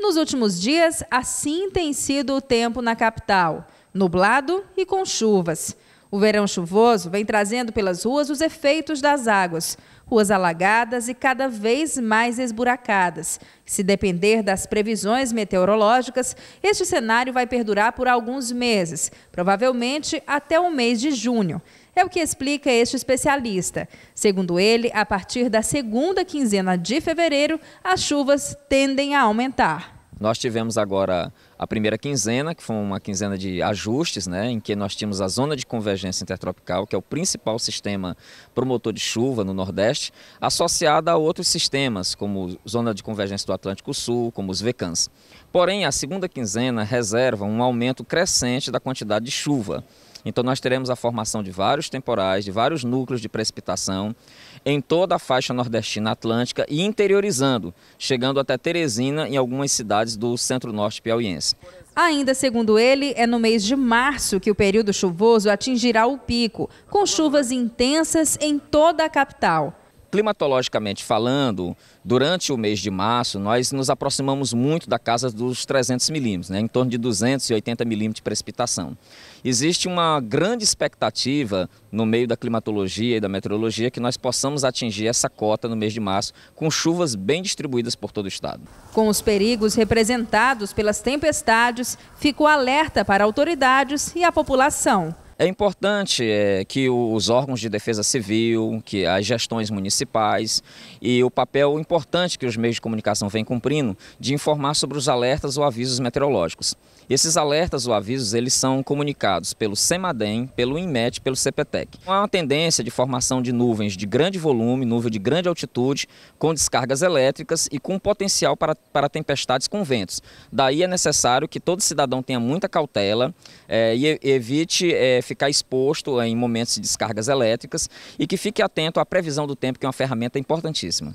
Nos últimos dias, assim tem sido o tempo na capital: nublado e com chuvas. O verão chuvoso vem trazendo pelas ruas os efeitos das águas, ruas alagadas e cada vez mais esburacadas. Se depender das previsões meteorológicas, este cenário vai perdurar por alguns meses, provavelmente até o mês de junho. É o que explica este especialista. Segundo ele, a partir da segunda quinzena de fevereiro, as chuvas tendem a aumentar. Nós tivemos agora a primeira quinzena, que foi uma quinzena de ajustes, né, em que nós tínhamos a zona de convergência intertropical, que é o principal sistema promotor de chuva no Nordeste, associada a outros sistemas, como zona de convergência do Atlântico Sul, como os VECANs. Porém, a segunda quinzena reserva um aumento crescente da quantidade de chuva. Então nós teremos a formação de vários temporais, de vários núcleos de precipitação em toda a faixa nordestina atlântica e interiorizando, chegando até Teresina em algumas cidades do centro-norte piauiense. Ainda segundo ele, é no mês de março que o período chuvoso atingirá o pico, com chuvas intensas em toda a capital climatologicamente falando, durante o mês de março, nós nos aproximamos muito da casa dos 300 milímetros, né, em torno de 280 milímetros de precipitação. Existe uma grande expectativa no meio da climatologia e da meteorologia que nós possamos atingir essa cota no mês de março, com chuvas bem distribuídas por todo o estado. Com os perigos representados pelas tempestades, ficou alerta para autoridades e a população. É importante é, que os órgãos de defesa civil, que as gestões municipais e o papel importante que os meios de comunicação vêm cumprindo de informar sobre os alertas ou avisos meteorológicos. Esses alertas ou avisos eles são comunicados pelo SEMADEM, pelo INMET, pelo CPTEC. Há uma tendência de formação de nuvens de grande volume, nuvem de grande altitude, com descargas elétricas e com potencial para, para tempestades com ventos. Daí é necessário que todo cidadão tenha muita cautela é, e evite é, ficar exposto em momentos de descargas elétricas e que fique atento à previsão do tempo, que é uma ferramenta importantíssima.